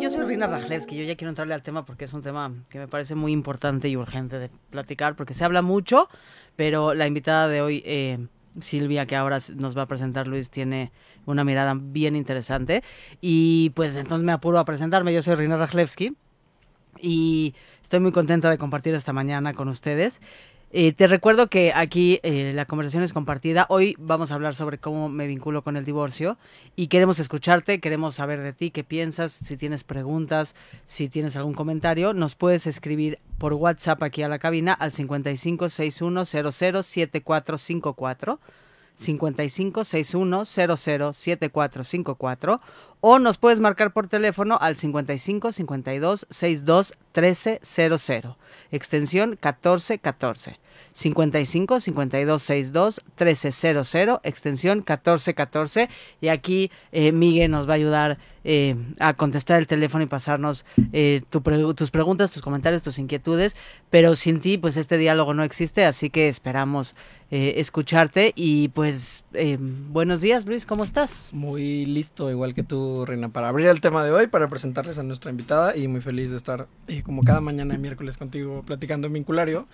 yo soy Rina Rajlewski, yo ya quiero entrarle al tema porque es un tema que me parece muy importante y urgente de platicar porque se habla mucho, pero la invitada de hoy, eh, Silvia, que ahora nos va a presentar Luis, tiene una mirada bien interesante y pues entonces me apuro a presentarme, yo soy Rina Rajlewski y estoy muy contenta de compartir esta mañana con ustedes. Eh, te recuerdo que aquí eh, la conversación es compartida. Hoy vamos a hablar sobre cómo me vinculo con el divorcio y queremos escucharte, queremos saber de ti, qué piensas, si tienes preguntas, si tienes algún comentario. Nos puedes escribir por WhatsApp aquí a la cabina al 5561007454 55 61 00 7454 o nos puedes marcar por teléfono al 55 52 62 13 00, extensión 1414. 55 52 62 1300 extensión 1414 y aquí eh, Miguel nos va a ayudar eh, a contestar el teléfono y pasarnos eh, tus preguntas, tus comentarios, tus inquietudes, pero sin ti pues este diálogo no existe, así que esperamos escucharte y pues buenos días Luis, ¿cómo estás? Muy listo, igual que tú Reina, para abrir el tema de hoy, para presentarles a nuestra invitada y muy feliz de estar como cada mañana de miércoles contigo platicando en Vinculario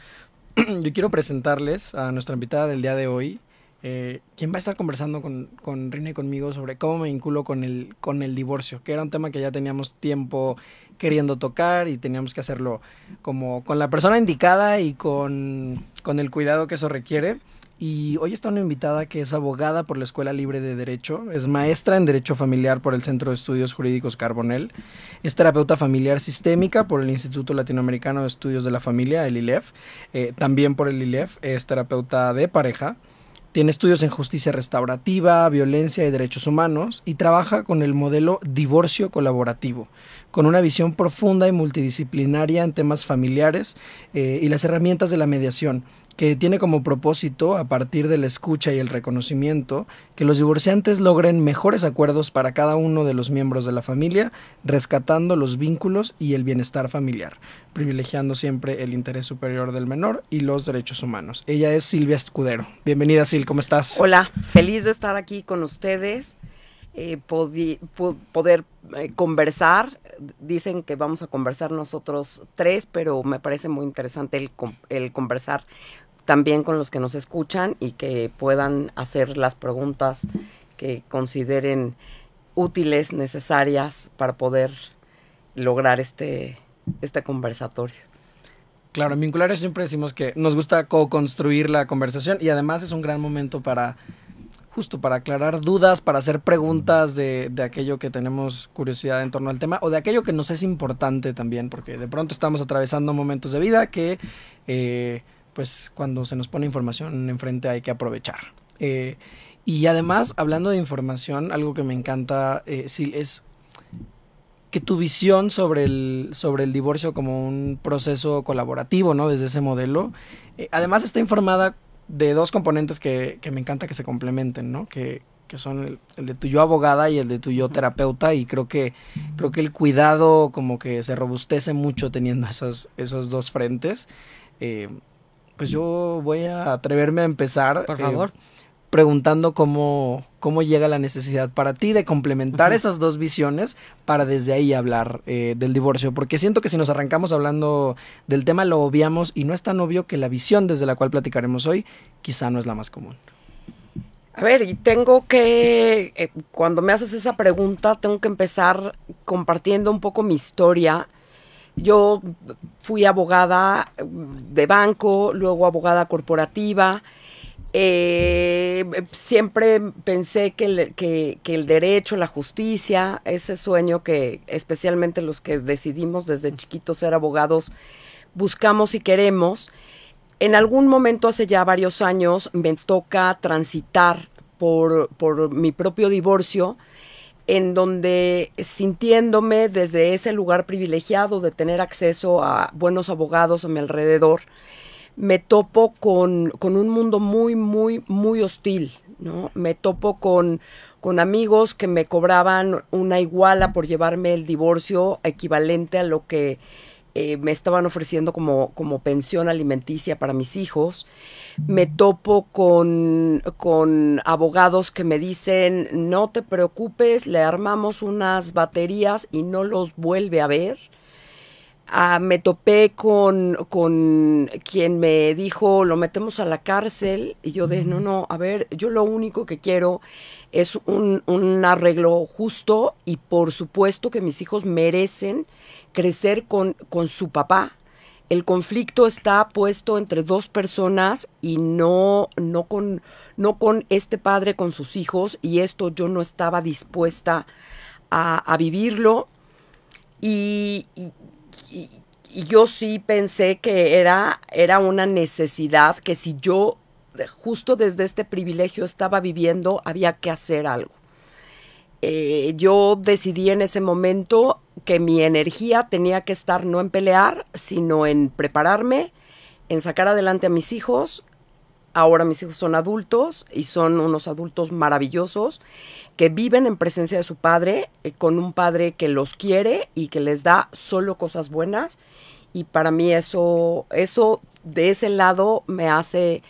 yo quiero presentarles a nuestra invitada del día de hoy, eh, quien va a estar conversando con, con, Rina y conmigo sobre cómo me vinculo con el, con el divorcio, que era un tema que ya teníamos tiempo queriendo tocar y teníamos que hacerlo como con la persona indicada y con el cuidado que eso requiere. Y hoy está una invitada que es abogada por la Escuela Libre de Derecho, es maestra en Derecho Familiar por el Centro de Estudios Jurídicos Carbonel, es terapeuta familiar sistémica por el Instituto Latinoamericano de Estudios de la Familia, el ILEF, eh, también por el ILEF, es terapeuta de pareja, tiene estudios en justicia restaurativa, violencia y derechos humanos y trabaja con el modelo divorcio colaborativo, con una visión profunda y multidisciplinaria en temas familiares eh, y las herramientas de la mediación que tiene como propósito, a partir de la escucha y el reconocimiento, que los divorciantes logren mejores acuerdos para cada uno de los miembros de la familia, rescatando los vínculos y el bienestar familiar, privilegiando siempre el interés superior del menor y los derechos humanos. Ella es Silvia Escudero. Bienvenida, Sil, ¿cómo estás? Hola, feliz de estar aquí con ustedes, eh, poder eh, conversar dicen que vamos a conversar nosotros tres, pero me parece muy interesante el, el, conversar también con los que nos escuchan y que puedan hacer las preguntas que consideren útiles, necesarias para poder lograr este, este conversatorio. Claro, en Vinculares siempre decimos que nos gusta co-construir la conversación y además es un gran momento para justo para aclarar dudas, para hacer preguntas de, aquello que tenemos curiosidad en torno al tema o de aquello que nos es importante también, porque de pronto estamos atravesando momentos de vida que eh, pues cuando se nos pone información enfrente hay que aprovechar. Eh, y además, hablando de información, algo que me encanta, eh, es que tu visión sobre el, sobre el divorcio como un proceso colaborativo, ¿no? Desde ese modelo, eh, además está informada de dos componentes que, que, me encanta que se complementen, ¿no? Que, que son el, de tu yo abogada y el de tu yo terapeuta y creo que, creo que el cuidado como que se robustece mucho teniendo esos, esos dos frentes. Eh, pues yo voy a atreverme a empezar. Por eh, favor. preguntando cómo, cómo llega la necesidad para ti de complementar esas dos visiones para desde ahí hablar eh, del divorcio. Porque siento que si nos arrancamos hablando del tema lo obviamos y no es tan obvio que la visión desde la cual platicaremos hoy quizá no es la más común. A ver, y tengo que, eh, cuando me haces esa pregunta, tengo que empezar compartiendo un poco mi historia yo fui abogada mm, de banco, luego abogada corporativa. Eh, siempre pensé que el, derecho, la justicia, ese sueño que especialmente los que decidimos desde chiquitos ser abogados buscamos y queremos. En algún momento hace ya varios años me toca transitar por mi propio divorcio en donde sintiéndome desde ese lugar privilegiado de tener acceso a buenos abogados a mi alrededor, me topo con, con un mundo muy, muy, muy hostil, ¿no? Me topo con, con amigos que me cobraban una iguala por llevarme el divorcio equivalente a lo que eh, me estaban ofreciendo como, como pensión alimenticia para mis hijos. Me topo con, con abogados que me dicen, no te preocupes, le armamos unas baterías y no los vuelve a ver. Ah, me topé con, con, quien me dijo, lo metemos a la cárcel. Y yo dije, no, no, a ver, yo lo único que quiero es un, arreglo justo y por supuesto que mis hijos merecen crecer con, con su papá, el conflicto está puesto entre dos personas y no, no, con, no con este padre, con sus hijos, y esto yo no estaba dispuesta a, vivirlo. y, y, yo sí pensé que era, era una necesidad que si yo justo desde este privilegio estaba viviendo, había que hacer algo. Eh, yo decidí en ese momento que mi energía tenía que estar no en pelear, sino en prepararme, en sacar adelante a mis hijos, Ahora mis hijos son adultos y son unos adultos maravillosos que viven en presencia de su padre, eh, con un padre que los quiere y que les da solo cosas buenas. Y para mí eso, eso de ese lado me hace,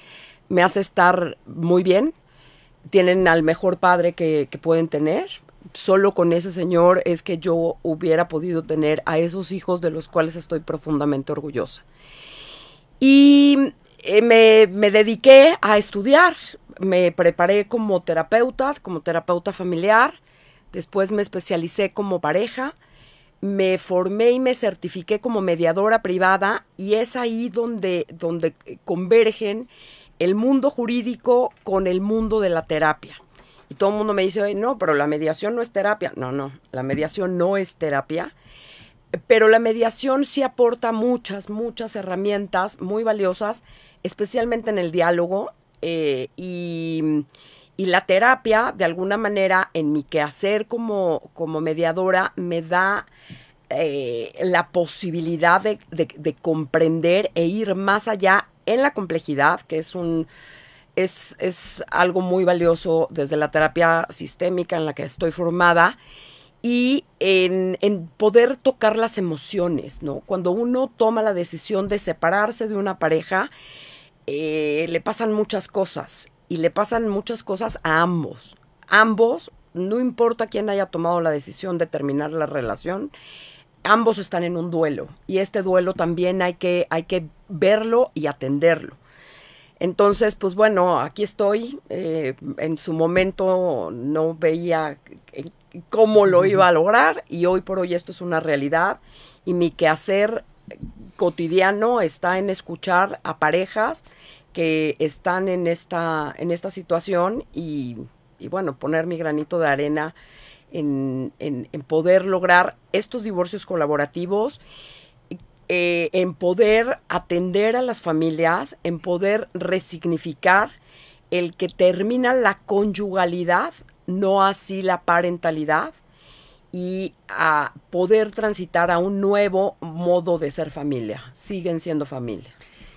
me hace estar muy bien. Tienen al mejor padre que, que pueden tener. Solo con ese señor es que yo hubiera podido tener a esos hijos de los cuales estoy profundamente orgullosa. Y eh, me, me dediqué a estudiar, me preparé como terapeuta, como terapeuta familiar, después me especialicé como pareja, me formé y me certifiqué como mediadora privada y es ahí donde, donde convergen el mundo jurídico con el mundo de la terapia. Y todo el mundo me dice, no, pero la mediación no es terapia. No, no, la mediación no es terapia pero la mediación sí aporta muchas, muchas herramientas muy valiosas, especialmente en el diálogo eh, y, la terapia, de alguna manera, en mi quehacer como, como mediadora, me da eh, la posibilidad de, comprender e ir más allá en la complejidad, que es un... Es, es algo muy valioso desde la terapia sistémica en la que estoy formada y en, poder tocar las emociones, ¿no? Cuando uno toma la decisión de separarse de una pareja, eh, le pasan muchas cosas y le pasan muchas cosas a ambos. Ambos, no importa quién haya tomado la decisión de terminar la relación, ambos están en un duelo y este duelo también hay que, hay que verlo y atenderlo. Entonces, pues bueno, aquí estoy. Eh, en su momento no veía cómo lo iba a lograr y hoy por hoy esto es una realidad y mi quehacer cotidiano está en escuchar a parejas que están en esta, en esta situación y, bueno, poner mi granito de arena en, poder lograr estos divorcios colaborativos. Eh, en poder atender a las familias, en poder resignificar el que termina la conyugalidad no así la parentalidad y a poder transitar a un nuevo modo de ser familia. Siguen siendo familia.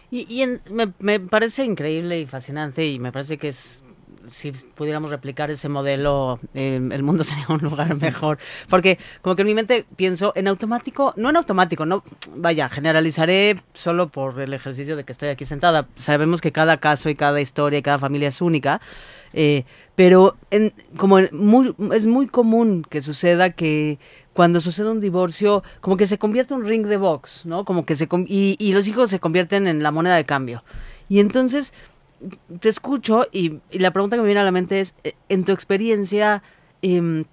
Y, me, me, parece increíble y fascinante y me parece que es si pudiéramos replicar ese modelo, em, el mundo sería un lugar mejor. Porque como que en mi mente pienso en automático, no en automático, no, vaya, generalizaré solo por el ejercicio de que estoy aquí sentada. Sabemos que cada caso y cada historia y cada familia es única, eh, pero como es muy común que suceda que cuando sucede un divorcio, como que se convierte un ring de box, ¿no? Como que se y, y los hijos se convierten en la moneda de cambio. Y entonces te escucho y, la pregunta que me viene a la mente es, eh, en tu experiencia, em,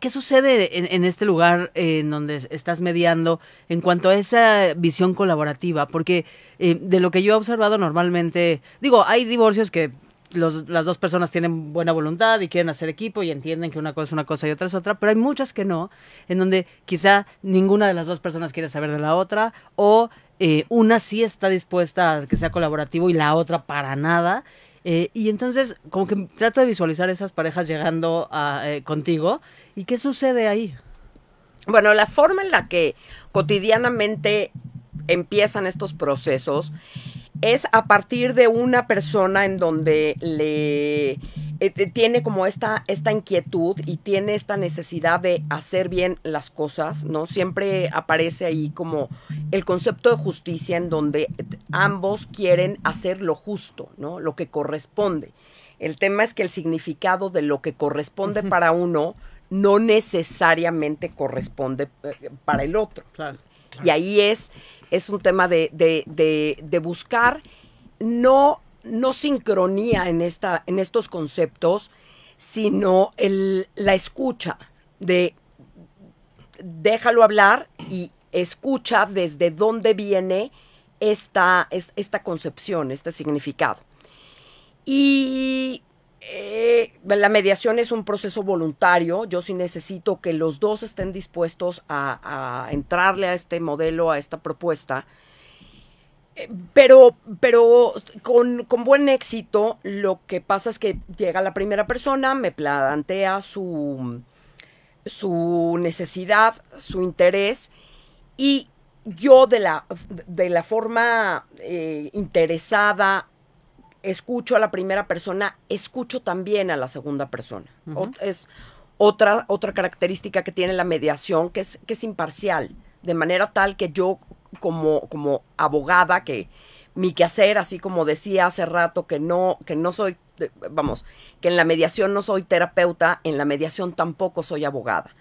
¿qué sucede en, este lugar eh, en donde estás mediando en cuanto a esa visión colaborativa? Porque eh, de lo que yo he observado normalmente, digo, hay divorcios que las dos personas tienen buena voluntad y quieren hacer equipo y entienden que una cosa es una cosa y otra es otra, pero hay muchas que no, en donde quizá ninguna de las dos personas quiere saber de la otra o eh, una sí está dispuesta a que sea colaborativo y la otra para nada. Eh, y entonces, como que trato de visualizar esas parejas llegando eh, contigo. ¿Y qué sucede ahí? Bueno, la forma en la que cotidianamente empiezan estos procesos es a partir de una persona en donde le eh, eh, tiene como esta, esta inquietud y tiene esta necesidad de hacer bien las cosas, ¿no? Siempre aparece ahí como el concepto de justicia en donde ambos quieren hacer lo justo, ¿no? Lo que corresponde. El tema es que el significado de lo que corresponde para uno no necesariamente corresponde eh, para el otro. claro. Y ahí es es un tema de, buscar no, no sincronía en, esta, en estos conceptos, sino la escucha de déjalo hablar y escucha desde dónde viene esta, esta concepción, este significado. Y eh, la mediación es un proceso voluntario. Yo sí necesito que los dos estén dispuestos a, entrarle a este modelo, a esta propuesta. Eh, pero, pero con, buen éxito, lo que pasa es que llega la primera persona, me plantea su, su necesidad, su interés, y yo de la, de la forma eh, interesada, escucho a la primera persona, escucho también a la segunda persona. es otra, otra característica que tiene la mediación, que es, que es imparcial, de manera tal que yo como, como abogada, que mi quehacer, así como decía hace rato, que no, que no soy, eh, vamos, que en la mediación no soy terapeuta, en la mediación tampoco soy abogada.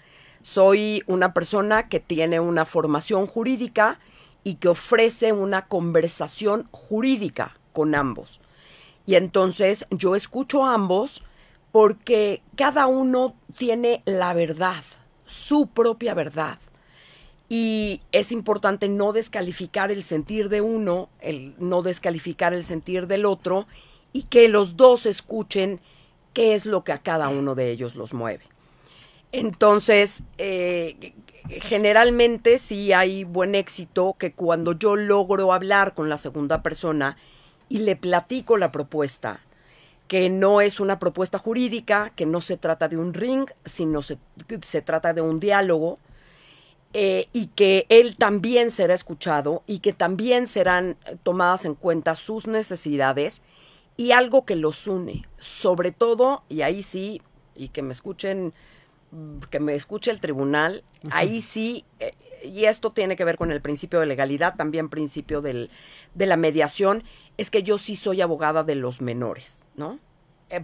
Soy una persona que tiene una formación jurídica y que ofrece una conversación jurídica con ambos. Y entonces yo escucho a ambos porque cada uno tiene la verdad, su propia verdad. Y es importante no descalificar el sentir de uno, el no descalificar el sentir del otro y que los dos escuchen qué es lo que a cada uno de ellos los mueve. Entonces, eh, generalmente sí hay buen éxito que cuando yo logro hablar con la segunda persona y le platico la propuesta, que no es una propuesta jurídica, que no se trata de un ring, sino se, se trata de un diálogo, eh, y que él también será escuchado y que también serán tomadas en cuenta sus necesidades y algo que los une, sobre todo, y ahí sí, y que me escuchen que me escuche el tribunal, ahí sí, eh, y esto tiene que ver con el principio de legalidad, también principio del, de la mediación, es que yo sí soy abogada de los menores, ¿no? Eh,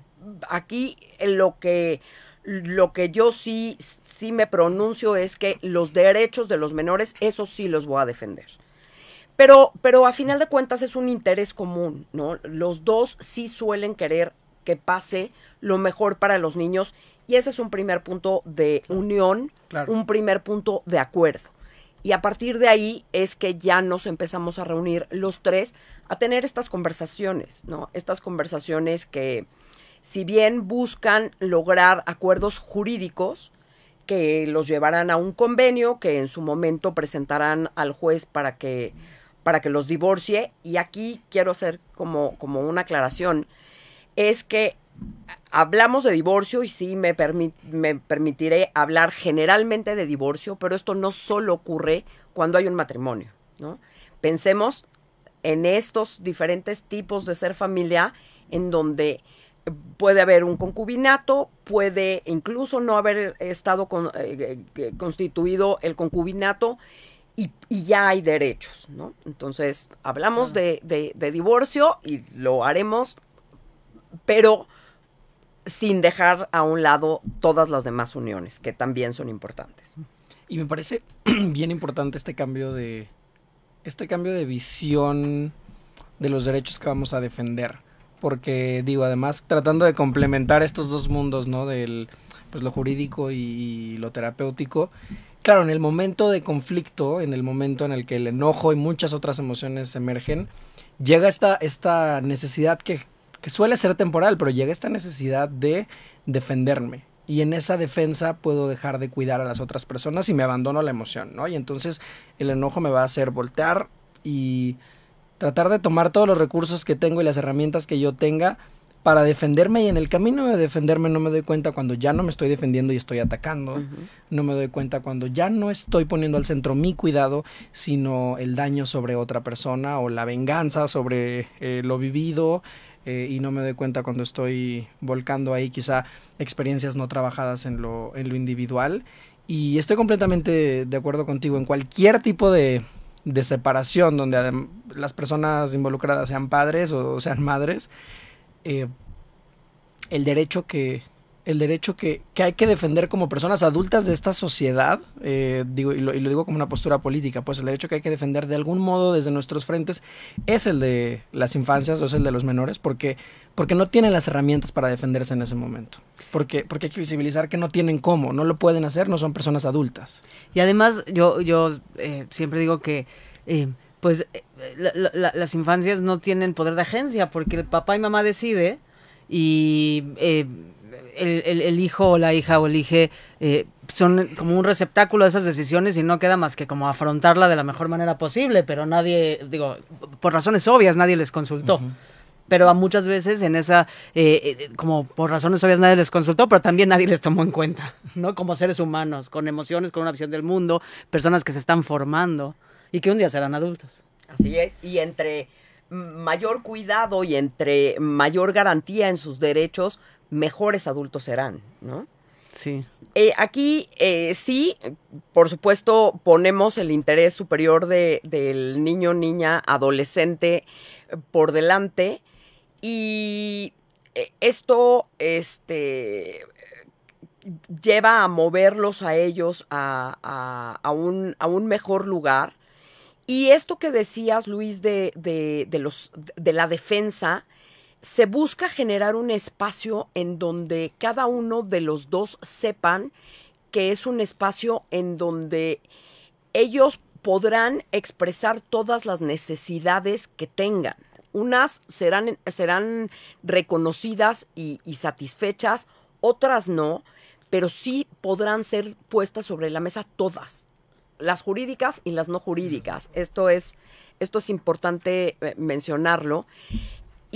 aquí eh, lo que lo que yo sí, sí me pronuncio es que los derechos de los menores, eso sí los voy a defender. Pero, pero a final de cuentas es un interés común, ¿no? Los dos sí suelen querer que pase lo mejor para los niños y ese es un primer punto de unión, un primer punto de acuerdo. Y a partir de ahí es que ya nos empezamos a reunir los tres a tener estas conversaciones, ¿no? Estas conversaciones que, si bien buscan lograr acuerdos jurídicos, que los llevarán a un convenio que en su momento presentarán al juez para que, para que los divorcie. Y aquí quiero hacer como, como una aclaración, es que hablamos de divorcio y sí me, permitiré hablar generalmente de divorcio, pero esto no solo ocurre cuando hay un matrimonio, ¿no? Pensemos en estos diferentes tipos de ser familia en donde puede haber un concubinato, puede incluso no haber estado eh, eh, constituido el concubinato y, ya hay derechos, ¿no? Entonces, hablamos de divorcio y lo haremos, pero sin dejar a un lado todas las demás uniones, que también son importantes. Y me parece bien importante este cambio de, este cambio de visión de los derechos que vamos a defender. Porque, digo, además, tratando de complementar estos dos mundos, ¿no? Del, pues, lo jurídico y lo terapéutico. Claro, en el momento de conflicto, en el momento en el que el enojo y muchas otras emociones emergen, llega esta, esta necesidad que, suele ser temporal, pero llega esta necesidad de defenderme. Y en esa defensa puedo dejar de cuidar a las otras personas y me abandono la emoción, ¿no? Y entonces el enojo me va a hacer voltear y tratar de tomar todos los recursos que tengo y las herramientas que yo tenga para defenderme y en el camino de defenderme no me doy cuenta cuando ya no me estoy defendiendo y estoy atacando, no me doy cuenta cuando ya no estoy poniendo al centro mi cuidado, sino el daño sobre otra persona o la venganza sobre eh, lo vivido, eh, y no me doy cuenta cuando estoy volcando ahí quizá experiencias no trabajadas en lo, individual. Y estoy completamente de acuerdo contigo en cualquier tipo de, separación donde las personas involucradas sean padres o sean madres. Eh, el derecho que, el derecho que, hay que defender como personas adultas de esta sociedad, eh, digo, y lo, digo como una postura política, pues el derecho que hay que defender de algún modo desde nuestros frentes es el de las infancias o es el de los menores, porque, porque no tienen las herramientas para defenderse en ese momento, porque, porque hay que visibilizar que no tienen cómo, no lo pueden hacer, no son personas adultas. Y además yo, yo eh, siempre digo que... Eh, pues las infancias no tienen poder de agencia porque el papá y mamá decide y el, hijo o la hija o el hije eh, son como un receptáculo de esas decisiones y no queda más que como afrontarla de la mejor manera posible, pero nadie, digo, por razones obvias nadie les consultó. Pero a muchas veces en esa, eh, eh, como por razones obvias nadie les consultó, pero también nadie les tomó en cuenta, ¿no? Como seres humanos, con emociones, con una visión del mundo, personas que se están formando y que un día serán adultos. Así es, y entre mayor cuidado y entre mayor garantía en sus derechos, mejores adultos serán, ¿no? Sí. Eh, aquí eh, sí, por supuesto, ponemos el interés superior del niño, niña, adolescente por delante. Y eh, esto este, lleva a moverlos a ellos a, a, un, mejor lugar. Y esto que decías, Luis, de, los, de la defensa, se busca generar un espacio en donde cada uno de los dos sepan que es un espacio en donde ellos podrán expresar todas las necesidades que tengan. Unas serán, serán reconocidas y, satisfechas, otras no, pero sí podrán ser puestas sobre la mesa todas, las jurídicas y las no jurídicas. Mm. Esto es, esto es importante eh, mencionarlo.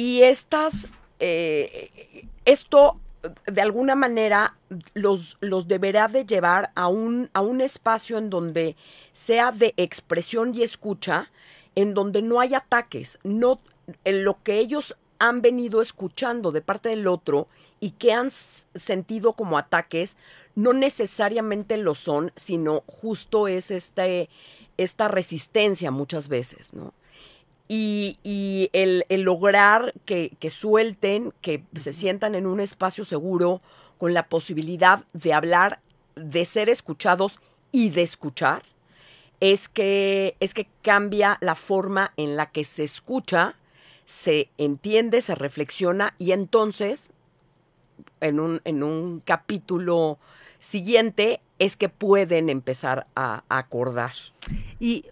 Y estas, eh, esto de alguna manera los, los deberá de llevar a un, a un espacio en donde sea de expresión y escucha, en donde no hay ataques, no en lo que ellos han venido escuchando de parte del otro y que han sentido como ataques, no necesariamente lo son, sino justo es este, esta resistencia muchas veces, ¿no? y, el, lograr que, suelten, que se sientan en un espacio seguro, con la posibilidad de hablar, de ser escuchados y de escuchar, es que, es que cambia la forma en la que se escucha, se entiende, se reflexiona y entonces, en un, en un capítulo siguiente, es que pueden empezar a, a acordar. Y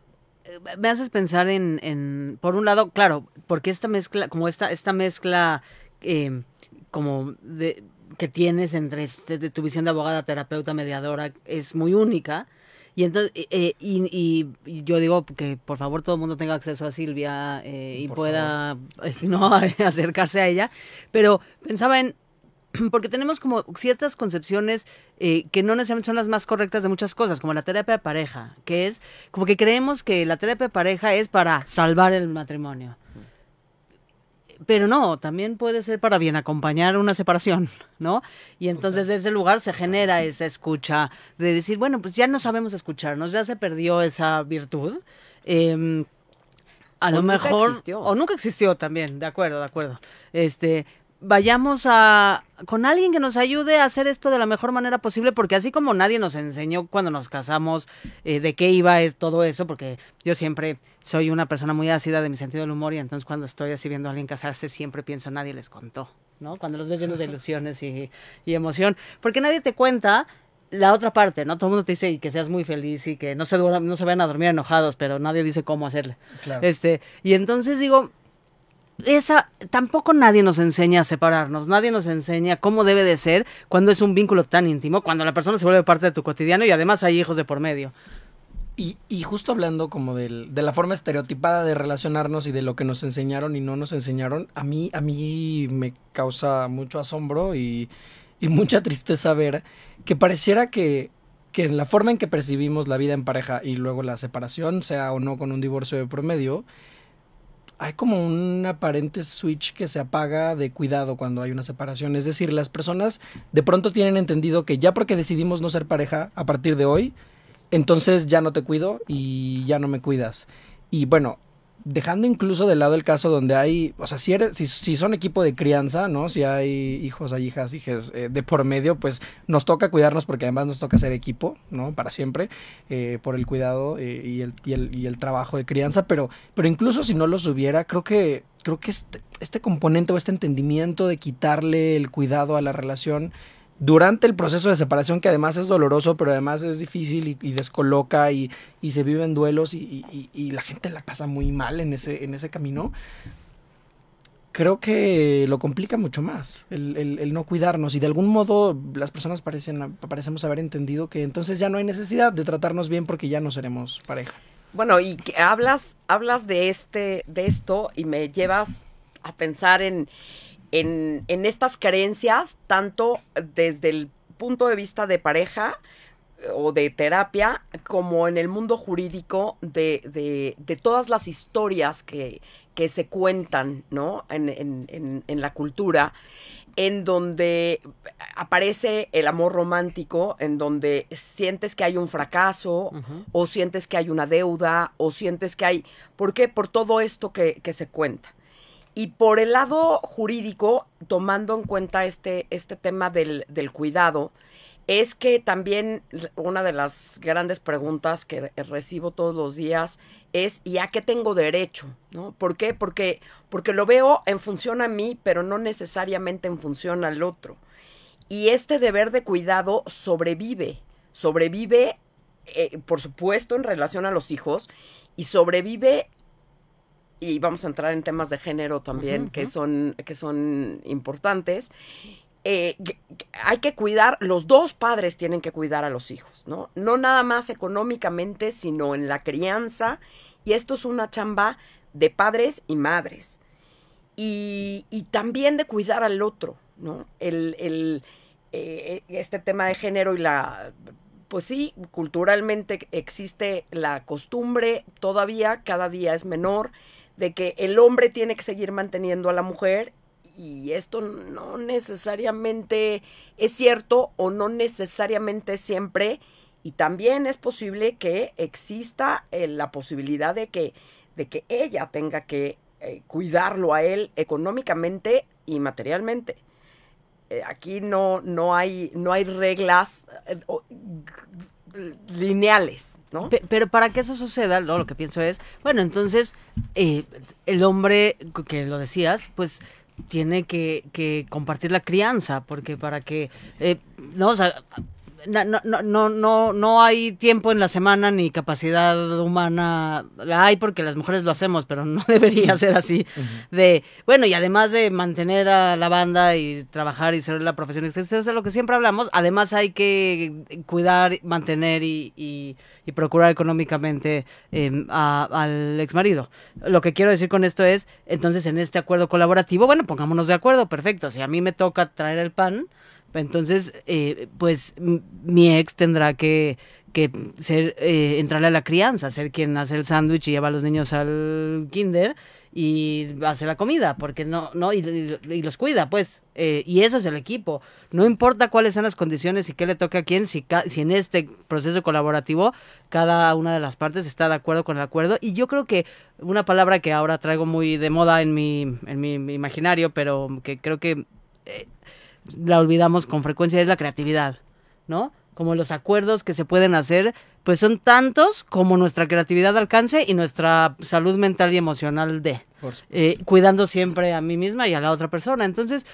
me haces pensar en, por un lado, claro, porque esta mezcla, como esta, esta mezcla em, como que tienes entre este, de tu visión de abogada, terapeuta, mediadora, es muy única. Y entonces, eh, eh, y, yo digo que por favor todo el mundo tenga acceso a Silvia eh, y pueda no, acercarse a ella. Pero pensaba en porque tenemos como ciertas concepciones eh, que no necesariamente son las más correctas de muchas cosas, como la terapia de pareja, que es como que creemos que la terapia de pareja es para salvar el matrimonio. Pero no, también puede ser para bien acompañar una separación, ¿no? Y entonces desde ese lugar se genera esa escucha de decir, bueno, pues ya no sabemos escucharnos, ya se perdió esa virtud. Em, a lo mejor. O nunca existió también, de acuerdo, de acuerdo. Este, vayamos a, con alguien que nos ayude a hacer esto de la mejor manera posible, porque así como nadie nos enseñó cuando nos casamos eh, de qué iba todo eso, porque yo siempre soy una persona muy ácida de mi sentido del humor y entonces cuando estoy así viendo a alguien casarse siempre pienso nadie les contó, ¿no? Cuando los ves llenos de ilusiones y, emoción, porque nadie te cuenta la otra parte, ¿no? Todo el mundo te dice que seas muy feliz y que no se, no se vayan a dormir enojados, pero nadie dice cómo hacerle. Este, y entonces digo, esa tampoco nadie nos enseña a separarnos, nadie nos enseña cómo debe de ser cuando es un vínculo tan íntimo, cuando la persona se vuelve parte de tu cotidiano y además hay hijos de por medio. Y, y justo hablando como del, de la forma estereotipada de relacionarnos y de lo que nos enseñaron y no nos enseñaron, a mí, a mí me causa mucho asombro y, y mucha tristeza ver que pareciera que que en la forma en que percibimos la vida en pareja y luego la separación, sea o no con un divorcio de promedio, hay como un aparente switch que se apaga de cuidado cuando hay una separación. Es decir, las personas de pronto tienen entendido que ya porque decidimos no ser pareja a partir de hoy, entonces ya no te cuido y ya no me cuidas. Y bueno, dejando incluso de lado el caso donde hay, o sea, si, si, son equipo de crianza, ¿no? Si hay hijos, hay hijas, hijas eh, de por medio, pues nos toca cuidarnos porque además nos toca ser equipo, ¿no? Para siempre, eh, por el cuidado eh, y, el, y, el, trabajo de crianza, pero, pero incluso si no los hubiera, creo que, creo que este, este componente o este entendimiento de quitarle el cuidado a la relación durante el proceso de separación, que además es doloroso, pero además es difícil y, descoloca y, y, se viven duelos y, la gente la pasa muy mal en ese, en ese camino, creo que lo complica mucho más el, no cuidarnos y de algún modo las personas parecen, parecemos haber entendido que entonces ya no hay necesidad de tratarnos bien porque ya no seremos pareja. Bueno, y que hablas, hablas de, este, de esto y me llevas a pensar en en, estas creencias, tanto desde el punto de vista de pareja eh, o de terapia, como en el mundo jurídico de, todas las historias que, se cuentan, ¿no? En, la cultura, en donde aparece el amor romántico, en donde sientes que hay un fracaso, o sientes que hay una deuda, o sientes que hay. ¿Por qué? Por todo esto que se cuenta. Y por el lado jurídico, tomando en cuenta este, este tema del, cuidado, es que también una de las grandes preguntas que recibo todos los días es ¿y a qué tengo derecho? ¿No? ¿Por qué? Porque, porque lo veo en función a mí, pero no necesariamente en función al otro. Y este deber de cuidado sobrevive, sobrevive, eh, por supuesto, en relación a los hijos y sobrevive y vamos a entrar en temas de género también que, son, que son importantes. Eh, hay que cuidar, los dos padres tienen que cuidar a los hijos, ¿no? No nada más económicamente, sino en la crianza. Y esto es una chamba de padres y madres. Y, también de cuidar al otro, ¿no? El, eh, este tema de género y la pues sí, culturalmente existe la costumbre, todavía cada día es menor, de que el hombre tiene que seguir manteniendo a la mujer y esto no necesariamente es cierto o no necesariamente siempre y también es posible que exista eh, la posibilidad de que, de que ella tenga que eh, cuidarlo a él económicamente y materialmente. Eh, aquí no, no, hay, no hay reglas lineales, ¿no? pero para que eso suceda, lo que pienso es, bueno, entonces eh, el hombre, que lo decías, pues tiene que, compartir la crianza, porque para que, eh, no, no, no, no, no, hay tiempo en la semana ni capacidad humana. hay porque las mujeres lo hacemos, pero no debería ser así. De, bueno, y además de mantener a la banda y trabajar y ser la profesión eso es lo que siempre hablamos. Además hay que cuidar, mantener y, y, procurar económicamente em, al ex marido. Lo que quiero decir con esto es, entonces en este acuerdo colaborativo, bueno, pongámonos de acuerdo, perfecto. Si a mí me toca traer el pan, entonces, eh, pues mi ex tendrá que, que ser, eh, entrarle a la crianza, ser quien hace el sándwich y lleva a los niños al kinder y hace la comida, porque no, no, y, los cuida, pues. Eh, y eso es el equipo. No importa cuáles sean las condiciones y qué le toca a quién, si, si en este proceso colaborativo cada una de las partes está de acuerdo con el acuerdo. Y yo creo que una palabra que ahora traigo muy de moda en mi, en mi imaginario, pero que creo que la olvidamos con frecuencia, es la creatividad, ¿no? Como los acuerdos que se pueden hacer, pues son tantos como nuestra creatividad alcance y nuestra salud mental y emocional de, eh, cuidando siempre a mí misma y a la otra persona. Entonces,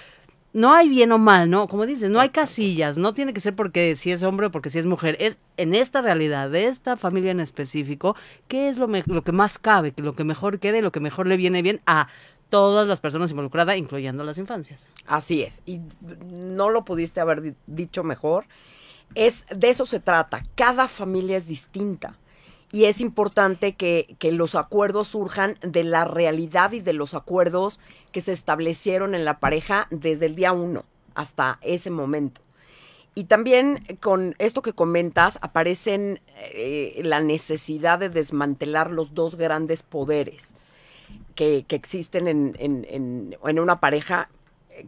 no hay bien o mal, ¿no? Como dices, no hay casillas, no tiene que ser porque si es hombre o porque si es mujer, es en esta realidad, de esta familia en específico, qué es lo, lo que más cabe, lo que mejor quede, lo que mejor le viene bien a todas las personas involucradas, incluyendo las infancias. Así es, y no lo pudiste haber dicho mejor. Es de eso se trata. Cada familia es distinta. Y es importante que, los acuerdos surjan de la realidad y de los acuerdos que se establecieron en la pareja desde el día uno hasta ese momento. Y también con esto que comentas aparecen eh, la necesidad de desmantelar los dos grandes poderes que, existen en, en, en, una pareja,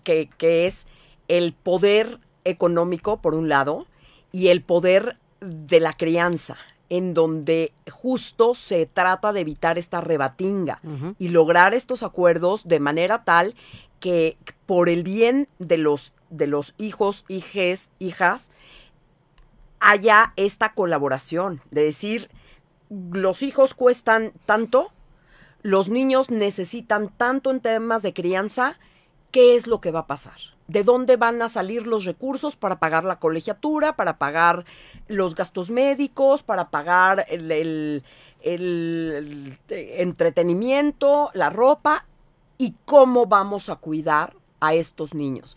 que, es el poder económico, por un lado, y el poder de la crianza, en donde justo se trata de evitar esta rebatinga y lograr estos acuerdos de manera tal que por el bien de los, de los hijos, hijes, hijas, haya esta colaboración, de decir, los hijos cuestan tanto, los niños necesitan tanto en temas de crianza, ¿qué es lo que va a pasar? ¿De dónde van a salir los recursos para pagar la colegiatura, para pagar los gastos médicos, para pagar el, entretenimiento, la ropa? ¿Y cómo vamos a cuidar a estos niños?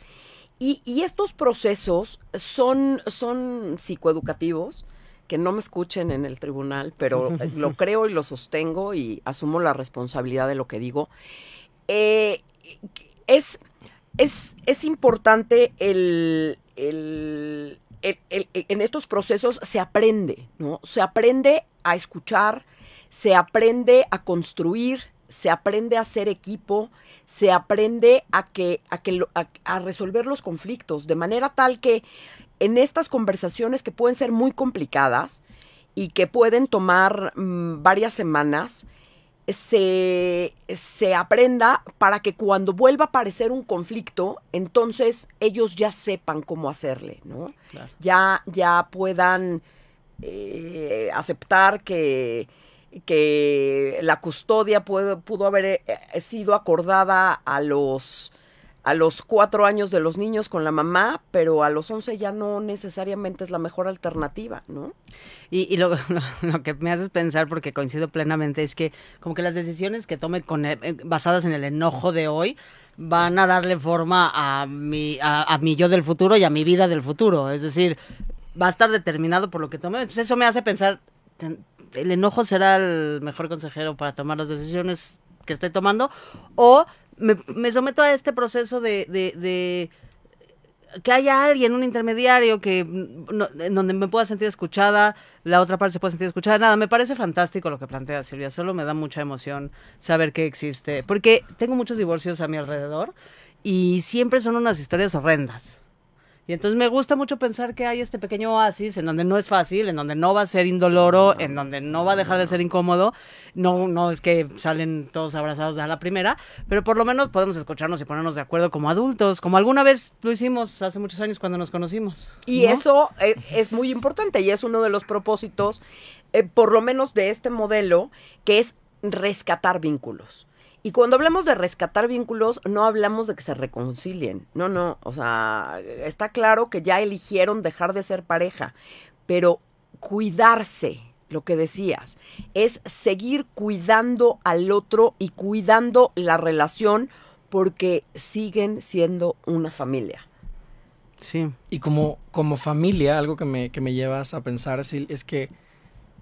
Y, y estos procesos son, son psicoeducativos, que no me escuchen en el tribunal, pero lo creo y lo sostengo y asumo la responsabilidad de lo que digo. Eh, es, es, es, importante el, el, en estos procesos se aprende, ¿no? Se aprende a escuchar, se aprende a construir, se aprende a ser equipo, se aprende a que a resolver los conflictos de manera tal que en estas conversaciones que pueden ser muy complicadas y que pueden tomar mm, varias semanas, se, aprenda para que cuando vuelva a aparecer un conflicto, entonces ellos ya sepan cómo hacerle, ¿no? Ya, ya puedan eh, aceptar que, que, la custodia pudo haber eh, sido acordada a los a los cuatro años de los niños con la mamá, pero a los once ya no necesariamente es la mejor alternativa, ¿no? Y, lo, que me hace pensar, porque coincido plenamente, es que como que las decisiones que tome con, eh, basadas en el enojo de hoy van a darle forma a mi, a, a mi yo del futuro y a mi vida del futuro. Es decir, va a estar determinado por lo que tome. Entonces eso me hace pensar, ¿el enojo será el mejor consejero para tomar las decisiones que estoy tomando? O me, someto a este proceso de, que haya alguien, un intermediario que mm, donde me pueda sentir escuchada, la otra parte se pueda sentir escuchada. Nada, me parece fantástico lo que plantea Silvia, solo me da mucha emoción saber que existe, porque tengo muchos divorcios a mi alrededor y siempre son unas historias horrendas. Y entonces me gusta mucho pensar que hay este pequeño oasis en donde no es fácil, en donde no va a ser indoloro, en donde no va a dejar de ser incómodo. No, no es que salen todos abrazados a la primera, pero por lo menos podemos escucharnos y ponernos de acuerdo como adultos, como alguna vez lo hicimos hace muchos años cuando nos conocimos. Y eso eh, es, muy importante y es uno de los propósitos, eh, por lo menos de este modelo, que es rescatar vínculos. Y cuando hablamos de rescatar vínculos, no hablamos de que se reconcilien. No, no, o sea, está claro que ya eligieron dejar de ser pareja, pero cuidarse, lo que decías, es seguir cuidando al otro y cuidando la relación porque siguen siendo una familia. Sí, y como, como familia, algo que me, que me llevas a pensar, es que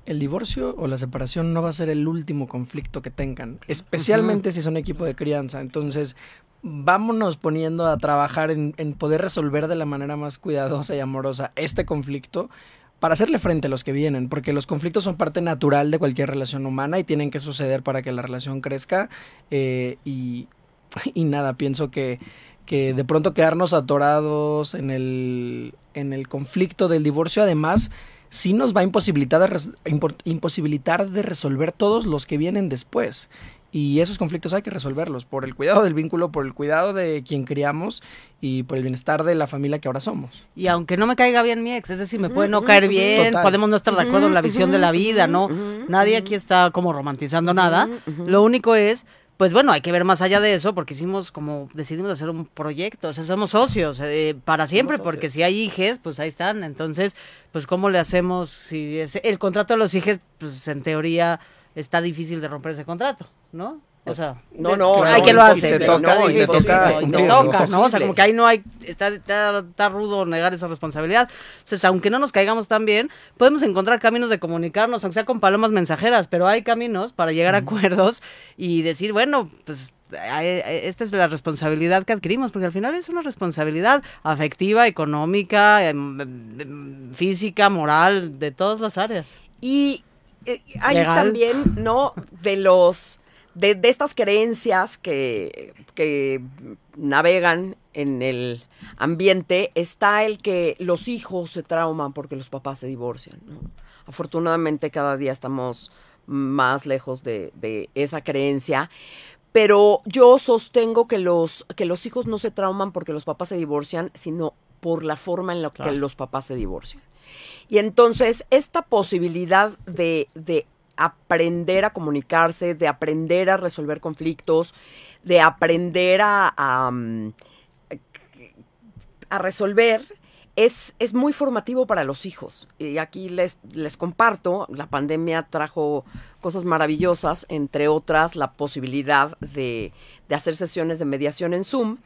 el divorcio o la separación no va a ser el último conflicto que tengan, especialmente si son equipo de crianza. Entonces, vámonos poniendo a trabajar en, poder resolver de la manera más cuidadosa y amorosa este conflicto para hacerle frente a los que vienen, porque los conflictos son parte natural de cualquier relación humana y tienen que suceder para que la relación crezca. Eh, y, nada, pienso que que de pronto quedarnos atorados en en el conflicto del divorcio, además sí nos va a imposibilitar de, imposibilitar de resolver todos los que vienen después. Y esos conflictos hay que resolverlos por el cuidado del vínculo, por el cuidado de quien criamos y por el bienestar de la familia que ahora somos. Y aunque no me caiga bien mi ex, es decir, me puede no mm, caer mm, mm, bien, podemos no estar de acuerdo en la visión de la vida, ¿no? Nadie aquí está como romantizando nada. Lo único es pues bueno, hay que ver más allá de eso porque hicimos como, decidimos hacer un proyecto, o sea, somos socios eh, para siempre, porque si hay hijes, pues ahí están. Entonces, pues cómo le hacemos si el contrato de los hijes, pues en teoría está difícil de romper ese contrato, ¿no? O sea, no, no, hay que lo hace. toca, no, O sea, como que ahí no hay, está, rudo negar esa responsabilidad. Entonces, aunque no nos caigamos tan bien, podemos encontrar caminos de comunicarnos, aunque sea con palomas mensajeras, pero hay caminos para llegar a acuerdos y decir, bueno, pues eh, eh, esta es la responsabilidad que adquirimos, porque al final es una responsabilidad afectiva, económica, em, em, em, física, moral, de todas las áreas. Y eh, hay también, ¿no? De los de, estas creencias que, que navegan en el ambiente está el que los hijos se trauman porque los papás se divorcian. Afortunadamente cada día estamos más lejos de, de, esa creencia, pero yo sostengo que los, que los hijos no se trauman porque los papás se divorcian, sino por la forma en la que los papás se divorcian. Y entonces esta posibilidad de aprender a comunicarse, de aprender a resolver conflictos, de aprender a, mm, a, resolver, es, es, muy formativo para los hijos. Y aquí les, les comparto, la pandemia trajo cosas maravillosas, entre otras la posibilidad de, de hacer sesiones de mediación en Zoom.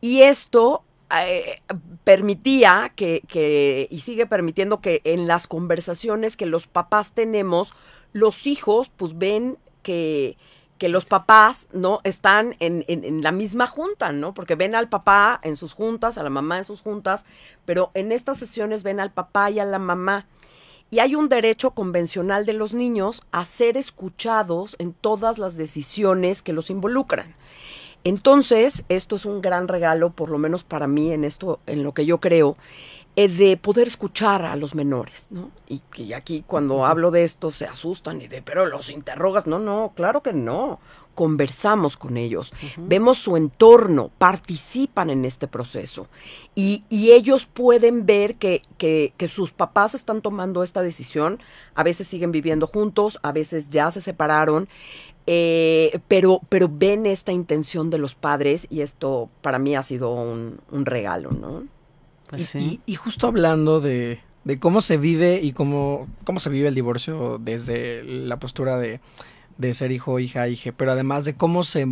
Y esto eh, permitía que, y sigue permitiendo que en las conversaciones que los papás tenemos, los hijos pues ven que, que los papás, ¿no? Están en, en, en, la misma junta, ¿no? Porque ven al papá en sus juntas, a la mamá en sus juntas, pero en estas sesiones ven al papá y a la mamá. Y hay un derecho convencional de los niños a ser escuchados en todas las decisiones que los involucran. Entonces, esto es un gran regalo, por lo menos para mí, en esto, en lo que yo creo, es eh, de poder escuchar a los menores, ¿no? Y que aquí cuando hablo de esto se asustan y de, pero los interrogas. No, no, claro que no. Conversamos con ellos, vemos su entorno, participan en este proceso y, ellos pueden ver que, sus papás están tomando esta decisión. A veces siguen viviendo juntos, a veces ya se separaron, eh, pero, pero ven esta intención de los padres y esto para mí ha sido un, regalo, ¿no? Pues y, justo hablando de, cómo se vive y cómo, cómo se vive el divorcio desde la postura de, ser hijo, hija, hija, pero además de cómo se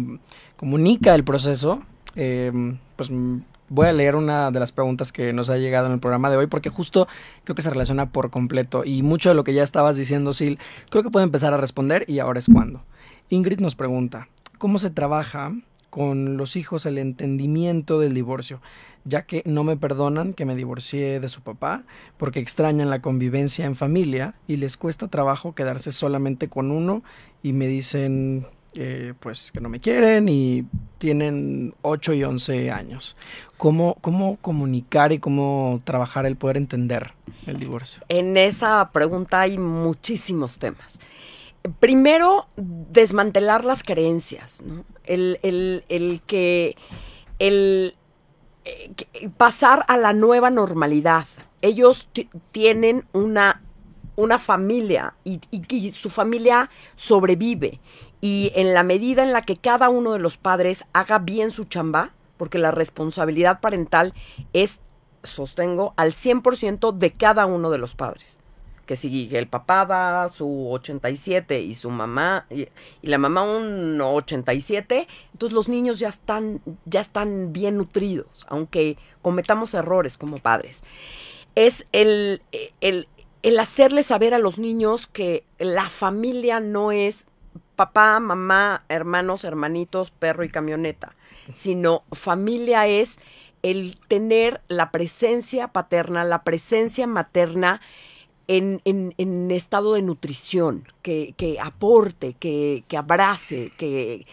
comunica el proceso, em, pues voy a leer una de las preguntas que nos ha llegado en el programa de hoy, porque justo creo que se relaciona por completo y mucho de lo que ya estabas diciendo, Sil, creo que puede empezar a responder y ahora es cuando. Ingrid nos pregunta, ¿cómo se trabaja con los hijos el entendimiento del divorcio, ya que no me perdonan que me divorcié de su papá porque extrañan la convivencia en familia y les cuesta trabajo quedarse solamente con uno y me dicen eh, pues que no me quieren y tienen 8 y 11 años. ¿Cómo comunicar y cómo trabajar el poder entender el divorcio? En esa pregunta hay muchísimos temas primero, desmantelar las creencias, El, que. El, eh, pasar a la nueva normalidad. Ellos tienen una, una familia y, y, y su familia sobrevive. Y en la medida en la que cada uno de los padres haga bien su chamba, porque la responsabilidad parental es, sostengo, al 100% de cada uno de los padres que si el papá va su 87 y su mamá y, la mamá un 87, entonces los niños ya están ya están bien nutridos, aunque cometamos errores como padres. Es el, el, el hacerle saber a los niños que la familia no es papá, mamá, hermanos, hermanitos, perro y camioneta, sino familia es el tener la presencia paterna, la presencia materna, en, estado de nutrición, que, aporte, que, abrace, que,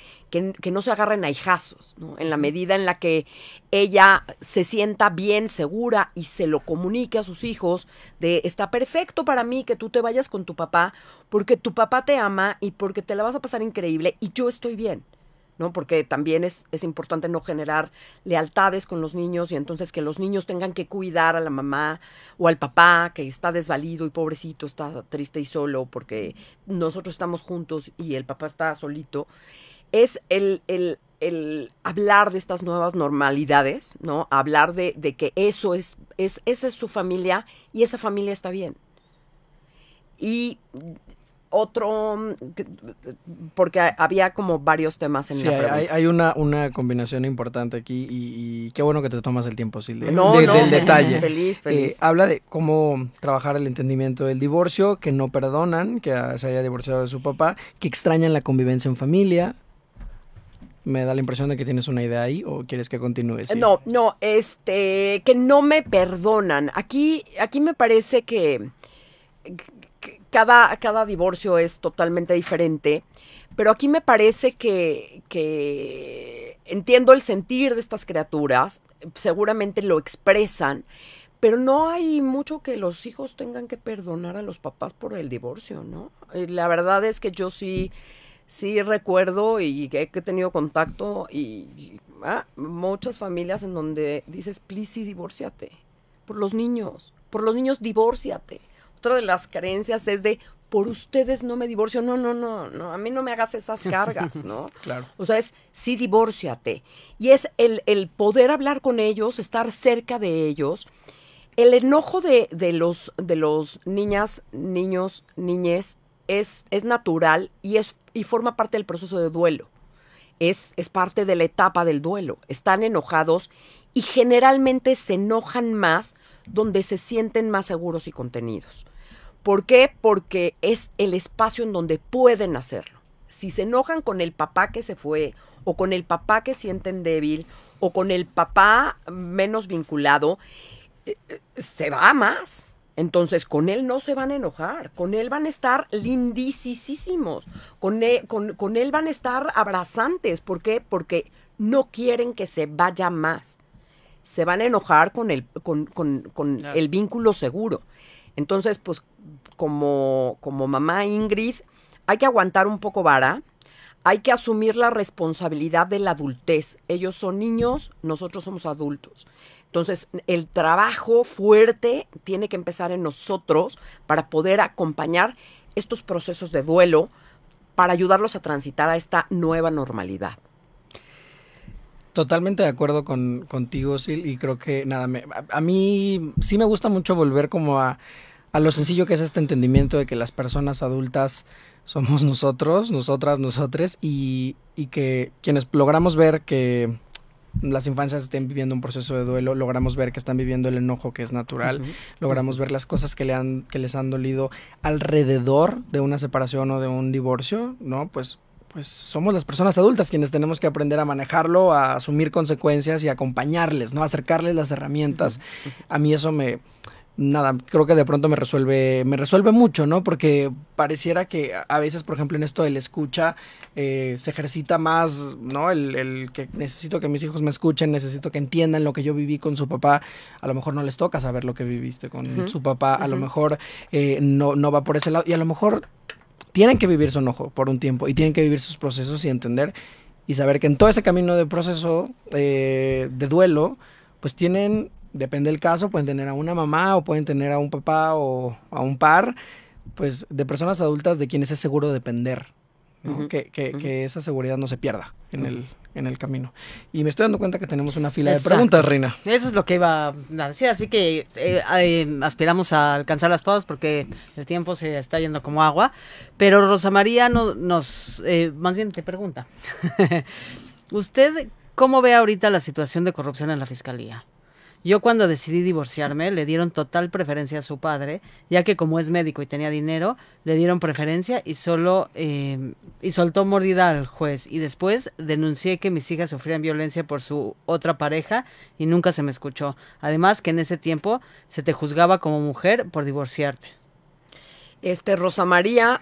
no se agarren a hijazos, ¿no? en la medida en la que ella se sienta bien, segura y se lo comunique a sus hijos de está perfecto para mí que tú te vayas con tu papá porque tu papá te ama y porque te la vas a pasar increíble y yo estoy bien. ¿no? Porque también es, importante no generar lealtades con los niños y entonces que los niños tengan que cuidar a la mamá o al papá que está desvalido y pobrecito, está triste y solo porque nosotros estamos juntos y el papá está solito. Es el, hablar de estas nuevas normalidades, ¿no? Hablar de, de que eso es, es, esa es su familia y esa familia está bien. Y otro, mm, porque había como varios temas en la pregunta. Hay, una, una combinación importante aquí y, qué bueno que te tomas el tiempo, Silvia. No, del detalle. Feliz, eh, habla de cómo trabajar el entendimiento del divorcio, que no perdonan, que se haya divorciado de su papá, que extrañan la convivencia en familia. Me da la impresión de que tienes una idea ahí o quieres que continúe. No, no, este, que no me perdonan. Aquí, aquí me parece que cada, divorcio es totalmente diferente, pero aquí me parece que, entiendo el sentir de estas criaturas, seguramente lo expresan, pero no hay mucho que los hijos tengan que perdonar a los papás por el divorcio, ¿no? Eh, la verdad es que yo sí, sí recuerdo y que he tenido contacto y, ah, muchas familias en donde dices, please, divórciate. divorciate, por los niños, por los niños, divórciate de las creencias es de por ustedes no me divorcio. No, no, no, no, a mí no me hagas esas cargas, ¿no? claro. O sea, es sí divórciate. Y es el, poder hablar con ellos, estar cerca de ellos. El enojo de, los, de los niñas, niños, niñez es, es natural y, es, y forma parte del proceso de duelo. Es, es parte de la etapa del duelo. Están enojados y generalmente se enojan más donde se sienten más seguros y contenidos. ¿Por qué? Porque es el espacio en donde pueden hacerlo. Si se enojan con el papá que se fue, o con el papá que sienten débil, o con el papá menos vinculado, eh, eh, se va más. Entonces, con él no se van a enojar, con él van a estar lindicísimos, e, con él, van a estar abrazantes. ¿Por qué? Porque no quieren que se vaya más. Se van a enojar con el, con, el vínculo seguro. Entonces, pues como, como mamá Ingrid, hay que aguantar un poco vara, hay que asumir la responsabilidad de la adultez. Ellos son niños, nosotros somos adultos. Entonces, el trabajo fuerte tiene que empezar en nosotros para poder acompañar estos procesos de duelo, para ayudarlos a transitar a esta nueva normalidad. Totalmente de acuerdo contigo, Sil, y creo que nada, a, mí sí me gusta mucho volver como a a lo sencillo que es este entendimiento de que las personas adultas somos nosotros, nosotras, nosotres, y, que quienes logramos ver que las infancias estén viviendo un proceso de duelo, logramos ver que están viviendo el enojo que es natural, logramos ver las cosas que, le han, que les han dolido alrededor de una separación o de un divorcio, ¿no? Pues, pues somos las personas adultas quienes tenemos que aprender a manejarlo, a asumir consecuencias y acompañarles, ¿no? Acercarles las herramientas. A mí eso me, nada, creo que de pronto me resuelve, me resuelve mucho, ¿no? Porque pareciera que a veces, por ejemplo, en esto del escucha, eh, se ejercita más, ¿no? El, el, que necesito que mis hijos me escuchen, necesito que entiendan lo que yo viví con su papá. A lo mejor no les toca saber lo que viviste con su papá, a lo mejor eh, no, no va por ese lado y a lo mejor tienen que vivir su enojo por un tiempo y tienen que vivir sus procesos y entender y saber que en todo ese camino de proceso eh, de duelo, pues tienen depende del caso, pueden tener a una mamá o pueden tener a un papá o a un par, pues de personas adultas de quienes es seguro depender. que, esa seguridad no se pierda en, el, en el camino. Y me estoy dando cuenta que tenemos una fila de preguntas, Reina. Eso es lo que iba a decir, así que eh, eh, aspiramos a alcanzarlas todas porque el tiempo se está yendo como agua. Pero Rosa María nos, eh, más bien te pregunta, ¿usted cómo ve ahorita la situación de corrupción en la Fiscalía? Yo cuando decidí divorciarme le dieron total preferencia a su padre, ya que como es médico y tenía dinero, le dieron preferencia y solo em, y soltó mordida al juez. Y después denuncié que mis hijas sufrían violencia por su otra pareja y nunca se me escuchó. Además que en ese tiempo se te juzgaba como mujer por divorciarte. Este Rosa María,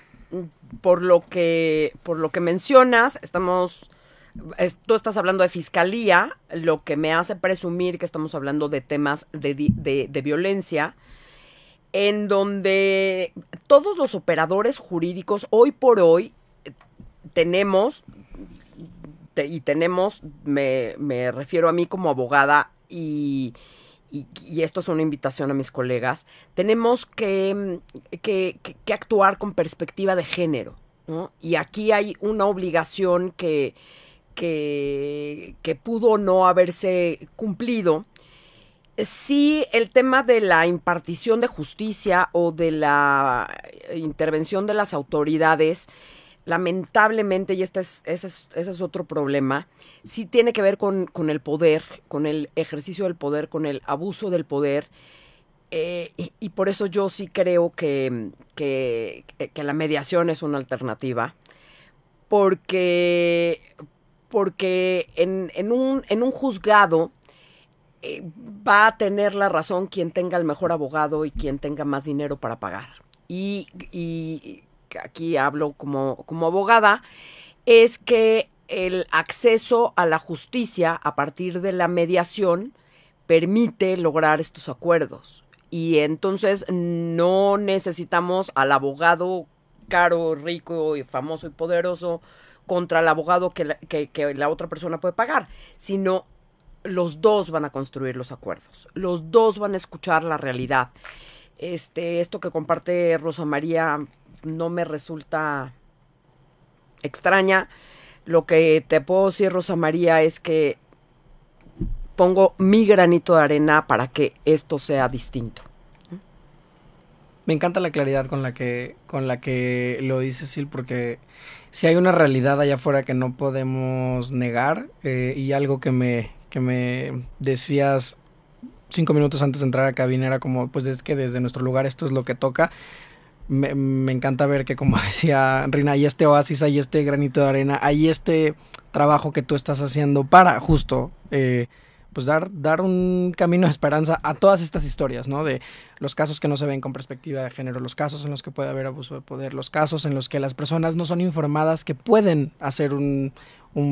por lo que por lo que mencionas, estamos tú estás hablando de fiscalía, lo que me hace presumir que estamos hablando de temas de, violencia, en donde todos los operadores jurídicos hoy por hoy eh, tenemos, y tenemos, me, refiero a mí como abogada y, esto es una invitación a mis colegas, tenemos que, mm, actuar con perspectiva de género. Y aquí hay una obligación que, que, pudo no haberse cumplido, sí el tema de la impartición de justicia o de la intervención de las autoridades, lamentablemente, y este ese, es, otro problema, sí tiene que ver con, el poder, con el ejercicio del poder, con el abuso del poder. Eh, y, por eso yo sí creo que, que la mediación es una alternativa, porque, porque en, un, juzgado eh, va a tener la razón quien tenga el mejor abogado y quien tenga más dinero para pagar. Y, aquí hablo como, como abogada, es que el acceso a la justicia a partir de la mediación permite lograr estos acuerdos. Y entonces no necesitamos al abogado caro, rico y famoso y poderoso contra el abogado que la, otra persona puede pagar, sino los dos van a construir los acuerdos, los dos van a escuchar la realidad. Este, esto que comparte Rosa María no me resulta extraña. Lo que te puedo decir, Rosa María, es que pongo mi granito de arena para que esto sea distinto. Me encanta la claridad con la que, con la que lo dice Sil, porque si hay una realidad allá afuera que no podemos negar eh, y algo que me, que me decías cinco minutos antes de entrar a cabina era como, pues es que desde nuestro lugar esto es lo que toca. Me, encanta ver que, como decía Rina, hay este oasis, hay este granito de arena, hay este trabajo que tú estás haciendo para justo eh, pues dar, dar un camino de esperanza a todas estas historias, ¿no? De los casos que no se ven con perspectiva de género, los casos en los que puede haber abuso de poder, los casos en los que las personas no son informadas que pueden hacer un,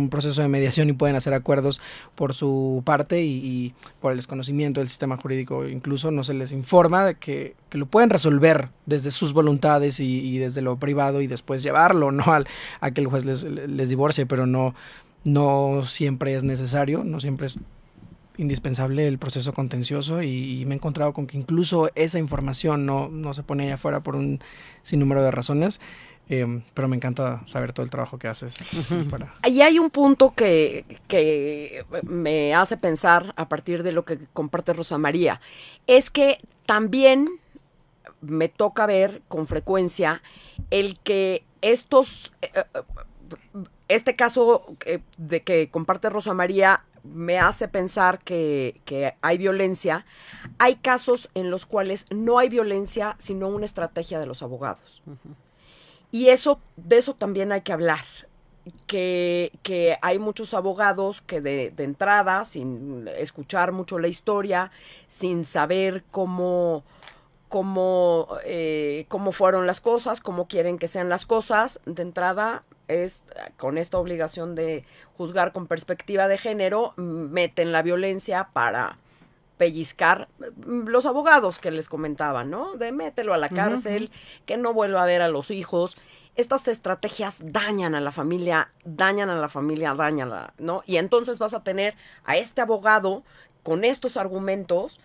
proceso de mediación y pueden hacer acuerdos por su parte y, por el desconocimiento del sistema jurídico incluso no se les informa de que, lo pueden resolver desde sus voluntades y, desde lo privado y después llevarlo no Al, a que el juez les, les divorcie pero no no siempre es necesario no siempre es indispensable el proceso contencioso y, me he encontrado con que incluso esa información no, se pone allá afuera por un sinnúmero de razones. Em, pero me encanta saber todo el trabajo que haces. ahí hay un punto que, que me hace pensar a partir de lo que comparte Rosa María. Es que también me toca ver con frecuencia el que estos... Eh, eh, este caso eh, de que comparte Rosa María me hace pensar que, hay violencia, hay casos en los cuales no hay violencia, sino una estrategia de los abogados. Y eso, de eso también hay que hablar. Que, que hay muchos abogados que de, entrada, sin escuchar mucho la historia, sin saber cómo, cómo, eh, cómo fueron las cosas, cómo quieren que sean las cosas, de entrada es con esta obligación de juzgar con perspectiva de género, meten la violencia para pellizcar mm, los abogados que les comentaba, ¿no? De mételo a la cárcel, que no vuelva a ver a los hijos. Estas estrategias dañan a la familia, dañan a la familia, dañan, ¿no? Y entonces vas a tener a este abogado con estos argumentos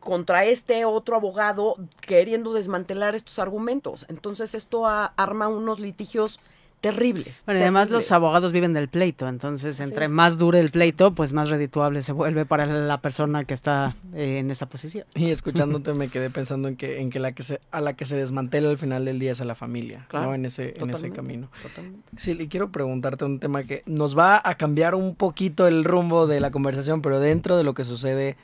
contra este otro abogado queriendo desmantelar estos argumentos. Entonces esto arma unos litigios terribles. Bueno, además los abogados viven del pleito, entonces entre más dure el pleito, pues más redituable se vuelve para la persona que está eh, en esa posición. Y escuchándote me quedé pensando en que en que la que se, a la que se desmantela al final del día es a la familia, ¿no? En ese en ese camino. Totalmente. Sí, y quiero preguntarte un tema que nos va a cambiar un poquito el rumbo de la conversación, pero dentro de lo que sucede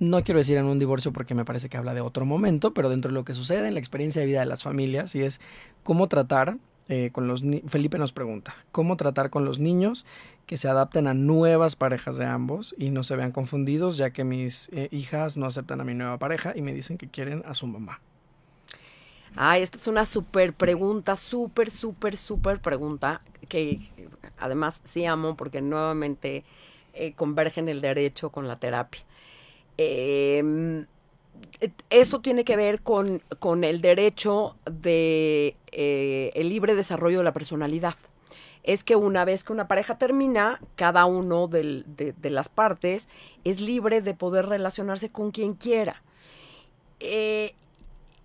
no quiero decir en un divorcio porque me parece que habla de otro momento, pero dentro de lo que sucede en la experiencia de vida de las familias y es cómo tratar eh, con los Felipe nos pregunta, ¿cómo tratar con los niños que se adapten a nuevas parejas de ambos y no se vean confundidos ya que mis eh, hijas no aceptan a mi nueva pareja y me dicen que quieren a su mamá? Ay, esta es una súper pregunta, súper, súper, súper pregunta que además sí amo porque nuevamente eh, convergen el derecho con la terapia. Em, esto tiene que ver con, el derecho de eh, el libre desarrollo de la personalidad. Es que una vez que una pareja termina, cada uno de, las partes es libre de poder relacionarse con quien quiera. Eh,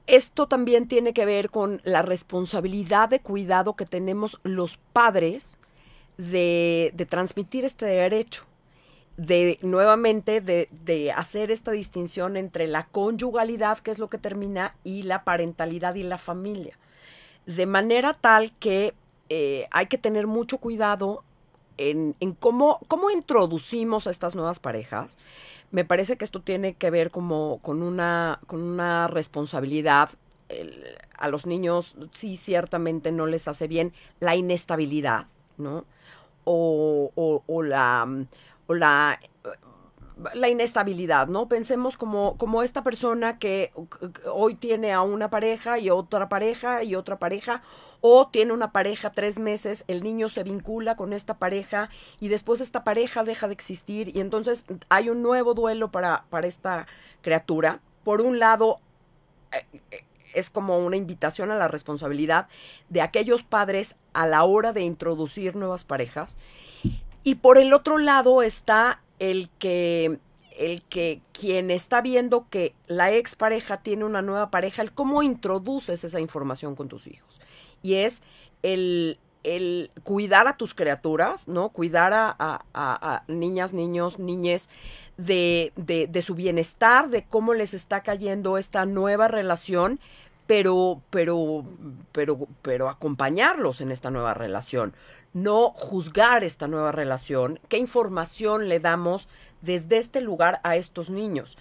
esto también tiene que ver con la responsabilidad de cuidado que tenemos los padres de transmitir este derecho de nuevamente de, hacer esta distinción entre la conyugalidad, que es lo que termina, y la parentalidad y la familia. De manera tal que eh, hay que tener mucho cuidado en, cómo, cómo introducimos a estas nuevas parejas. Me parece que esto tiene que ver como con una, con una responsabilidad. a los niños sí ciertamente no les hace bien la inestabilidad, ¿no? o la la inestabilidad, ¿no? Pensemos como, como esta persona que hoy tiene a una pareja y otra pareja y otra pareja, o tiene una pareja tres meses, el niño se vincula con esta pareja y después esta pareja deja de existir y entonces hay un nuevo duelo para, para esta criatura. Por un lado, eh, eh, es como una invitación a la responsabilidad de aquellos padres a la hora de introducir nuevas parejas y por el otro lado está el que el que quien está viendo que la expareja tiene una nueva pareja, el cómo introduces esa información con tus hijos. Y es el, el cuidar a tus criaturas, ¿no? Cuidar a, a, a niñas, niños, niñes de, de, de, su bienestar, de cómo les está cayendo esta nueva relación pero, pero, pero, pero acompañarlos en esta nueva relación, no juzgar esta nueva relación, qué información le damos desde este lugar a estos niños.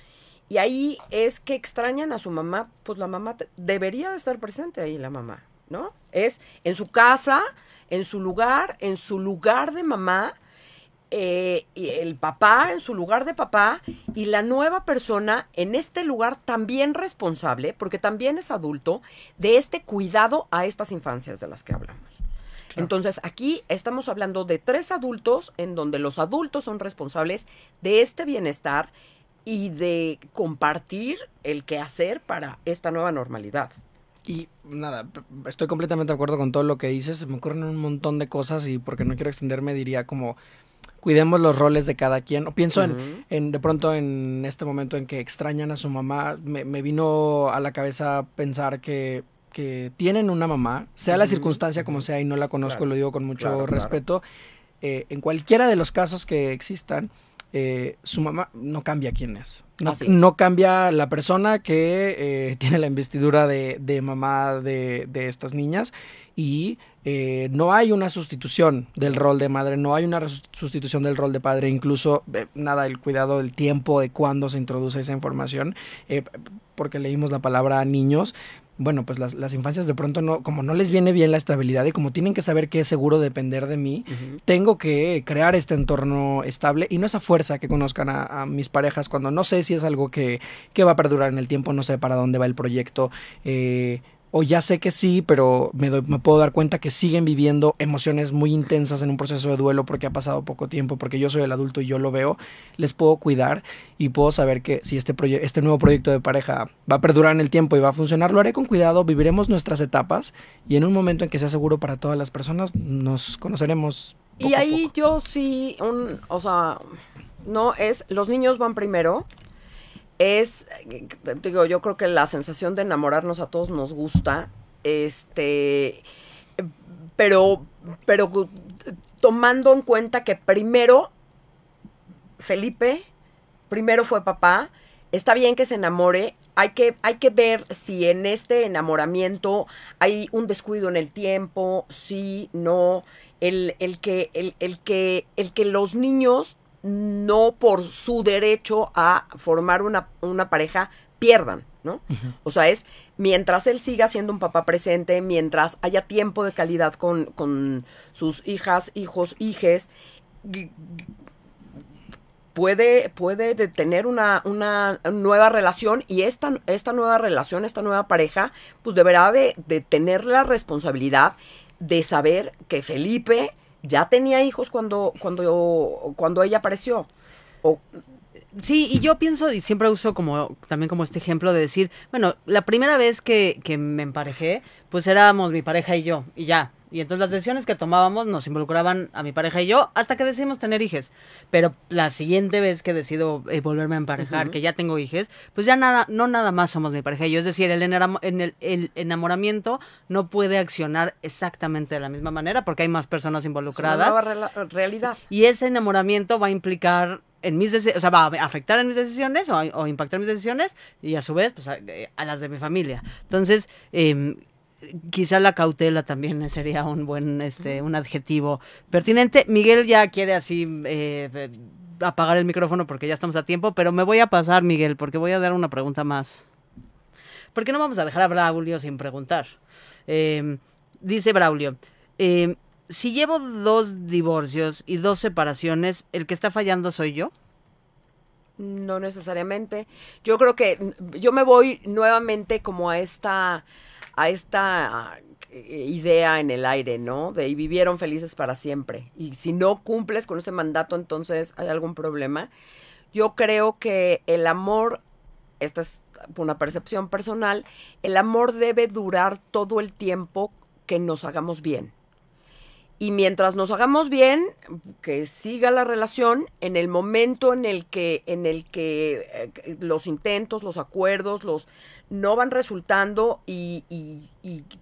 Y ahí es que extrañan a su mamá, pues la mamá debería de estar presente ahí la mamá, ¿no? Es en su casa, en su lugar, en su lugar de mamá, eh, el papá en su lugar de papá y la nueva persona en este lugar también responsable, porque también es adulto, de este cuidado a estas infancias de las que hablamos. Entonces, aquí estamos hablando de tres adultos en donde los adultos son responsables de este bienestar y de compartir el hacer para esta nueva normalidad. Y nada, estoy completamente de acuerdo con todo lo que dices. Se me ocurren un montón de cosas y porque no quiero extenderme diría como cuidemos los roles de cada quien. pienso en, de pronto en este momento en que extrañan a su mamá, me, vino a la cabeza pensar que, tienen una mamá, sea la circunstancia como sea y no la conozco, lo digo con mucho respeto, eh, en cualquiera de los casos que existan, eh, su mamá no cambia quién es. No, cambia la persona que eh, tiene la investidura de, mamá de, de, estas niñas y eh, no hay una sustitución del rol de madre, no hay una sustitución del rol de padre, incluso eh, nada, el cuidado del tiempo, de cuándo se introduce esa información, eh, porque leímos la palabra niños. Bueno, pues las, infancias de pronto no, como no les viene bien la estabilidad y como tienen que saber que es seguro depender de mí, tengo que crear este entorno estable y no esa fuerza que conozcan a, mis parejas cuando no sé si es algo que, que, va a perdurar en el tiempo, no sé para dónde va el proyecto o ya sé que sí, pero me, puedo dar cuenta que siguen viviendo emociones muy intensas en un proceso de duelo porque ha pasado poco tiempo, porque yo soy el adulto y yo lo veo, les puedo cuidar y puedo saber que si este, este nuevo proyecto de pareja va a perdurar en el tiempo y va a funcionar, lo haré con cuidado, viviremos nuestras etapas y en un momento en que sea seguro para todas las personas, nos conoceremos. y ahí yo sí, un, o sea, no es, los niños van primero es, digo, yo creo que la sensación de enamorarnos a todos nos gusta, este, pero, pero tomando en cuenta que primero, Felipe, primero fue papá, está bien que se enamore, hay que, hay que ver si en este enamoramiento hay un descuido en el tiempo, sí, no, el, el que, el, el, que, el que los niños no por su derecho a formar una, pareja pierdan, ¿no? O sea, es mientras él siga siendo un papá presente, mientras haya tiempo de calidad con, sus hijas, hijos, hijes, puede, puede tener una, una, nueva relación y esta, esta nueva relación, esta nueva pareja, pues deberá de tener la responsabilidad de saber que Felipe ya tenía hijos cuando, cuando, cuando ella apareció. O, Sí, y yo pienso, y siempre uso como también como este ejemplo de decir, bueno, la primera vez que, que me emparejé, pues éramos mi pareja y yo, y ya, y entonces las decisiones que tomábamos nos involucraban a mi pareja y yo hasta que decidimos tener hijes. Pero la siguiente vez que decido eh, volverme a emparejar, que ya tengo hijes, pues ya nada, no nada más somos mi pareja y yo. Es decir, el, enamoramiento no puede accionar exactamente de la misma manera porque hay más personas involucradas. Es una realidad. Y ese enamoramiento va a implicar en mis o sea, va a afectar en mis decisiones o, impactar en mis decisiones y a su vez, pues, a, eh, las de mi familia. Entonces, em, quizá la cautela también sería un buen, este, un adjetivo pertinente. Miguel ya quiere así eh, apagar el micrófono porque ya estamos a tiempo, pero me voy a pasar, Miguel, porque voy a dar una pregunta más. ¿Por qué no vamos a dejar a Braulio sin preguntar? Em, dice Braulio, em, si llevo dos divorcios y dos separaciones, ¿el que está fallando soy yo? No necesariamente. Yo creo que yo me voy nuevamente como a esta a esta ah, idea en el aire, ¿no? De y vivieron felices para siempre. Y si no cumples con ese mandato, entonces hay algún problema. Yo creo que el amor, esta es una percepción personal, el amor debe durar todo el tiempo que nos hagamos bien. Y mientras nos hagamos bien, que siga la relación, en el momento en el que, en el que eh, los intentos, los acuerdos, los no van resultando y, y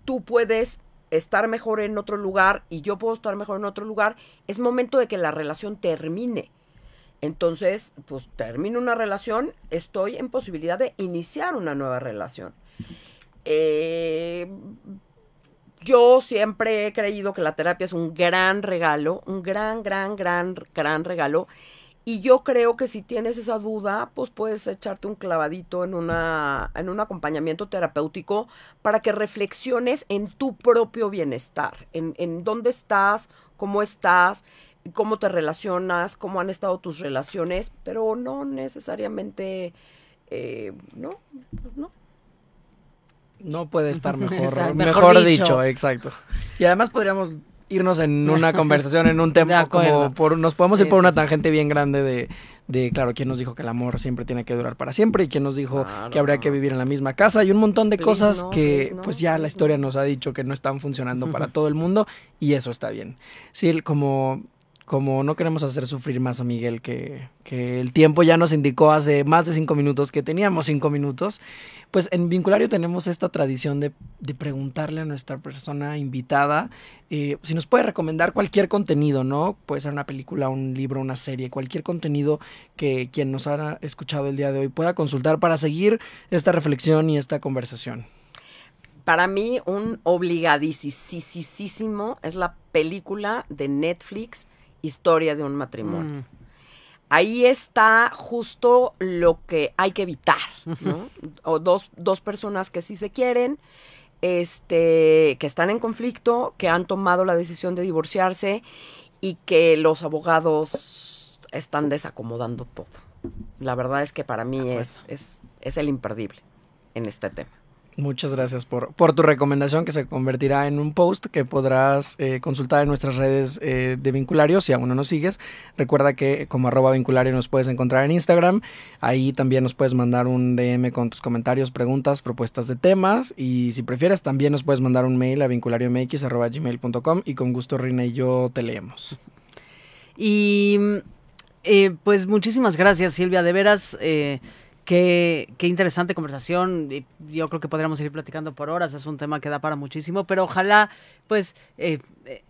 tú puedes estar mejor en otro lugar y yo puedo estar mejor en otro lugar, es momento de que la relación termine. Entonces, pues termino una relación, estoy en posibilidad de iniciar una nueva relación. Eh, yo siempre he creído que la terapia es un gran regalo, un gran, gran, gran, gran regalo. Y yo creo que si tienes esa duda, pues puedes echarte un clavadito en, una, en un acompañamiento terapéutico para que reflexiones en tu propio bienestar, en, dónde estás, cómo estás, cómo te relacionas, cómo han estado tus relaciones, pero no necesariamente, eh, no, no, no puede estar mejor, mejor, dicho. exacto. Y además podríamos irnos en una conversación, en un tema como por, nos podemos ir por una tangente bien grande de, claro, quién nos dijo que el amor siempre tiene que durar para siempre y quién nos dijo que habría que vivir en la misma casa y un montón de cosas que pues ya la historia nos ha dicho que no están funcionando para todo el mundo y eso está bien. Sí, como como no queremos hacer sufrir más a Miguel, que, el tiempo ya nos indicó hace más de cinco minutos que teníamos cinco minutos, pues en Vinculario tenemos esta tradición de, preguntarle a nuestra persona invitada eh, si nos puede recomendar cualquier contenido, ¿no? Puede ser una película, un libro, una serie, cualquier contenido que quien nos ha escuchado el día de hoy pueda consultar para seguir esta reflexión y esta conversación para mí un obligadísimo es la película de Netflix historia de un matrimonio. Mm. Ahí está justo lo que hay que evitar, ¿no? o dos, personas que sí se quieren, este, que están en conflicto, que han tomado la decisión de divorciarse y que los abogados están desacomodando todo. La verdad es que para mí es, es, es el imperdible en este tema. Muchas gracias por, tu recomendación que se convertirá en un post que podrás eh, consultar en nuestras redes eh, de Vinculario si aún no nos sigues. Recuerda que como arroba Vinculario nos puedes encontrar en Instagram. Ahí también nos puedes mandar un DM con tus comentarios, preguntas, propuestas de temas. Y si prefieres también nos puedes mandar un mail a vinculariomx.gmail.com y con gusto Rina y yo te leemos. Y eh, pues muchísimas gracias Silvia, de veras... Qué, interesante conversación. Yo creo que podríamos ir platicando por horas. Es un tema que da para muchísimo, pero ojalá, pues, eh, eh,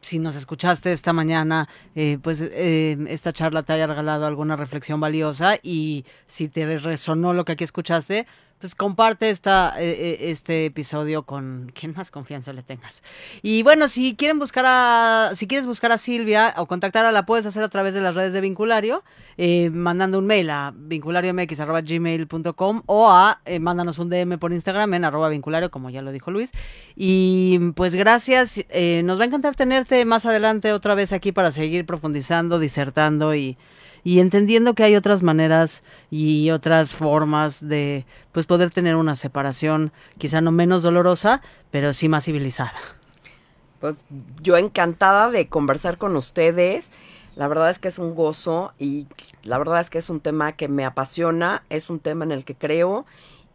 si nos escuchaste esta mañana, eh, pues esta charla te haya regalado alguna reflexión valiosa y si te resonó lo que aquí escuchaste, pues, comparte eh, eh, este episodio con quien más confianza le tengas. Y bueno, si quieren buscar a, si quieres buscar a Silvia o contactarla, la puedes hacer a través de las redes de Vinculario, eh, mandando un mail a vinculariomx.gmail.com o a mándanos un DM por Instagram en arroba vinculario, como ya lo dijo Luis. Y pues gracias, nos va a encantar tenerte más adelante otra vez aquí para seguir profundizando, disertando y y entendiendo que hay otras maneras y otras formas de pues poder tener una separación quizá no menos dolorosa, pero sí más civilizada. Pues yo encantada de conversar con ustedes. La verdad es que es un gozo y la verdad es que es un tema que me apasiona, es un tema en el que creo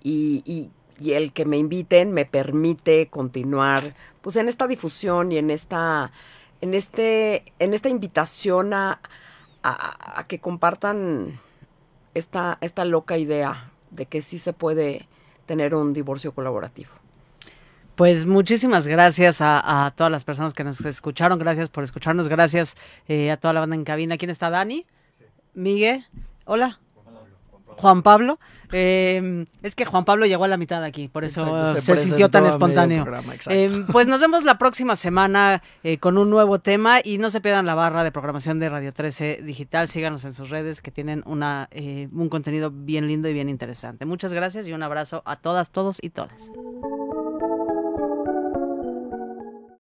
y, el que me inviten me permite continuar pues en esta difusión y en esta en este en esta invitación a, a, que compartan esta, esta loca idea de que sí se puede tener un divorcio colaborativo. Pues muchísimas gracias a, todas las personas que nos escucharon, gracias por escucharnos, gracias eh, a toda la banda en cabina. ¿Quién está? Dani, Miguel, hola, Juan Pablo. Em, es que Juan Pablo llegó a la mitad aquí, por eso se, sintió tan espontáneo. Em, pues nos vemos la próxima semana eh, con un nuevo tema y no se pierdan la barra de programación de Radio 13 Digital. Síganos en sus redes que tienen eh, un contenido bien lindo y bien interesante. Muchas gracias y un abrazo a todas, todos y todas.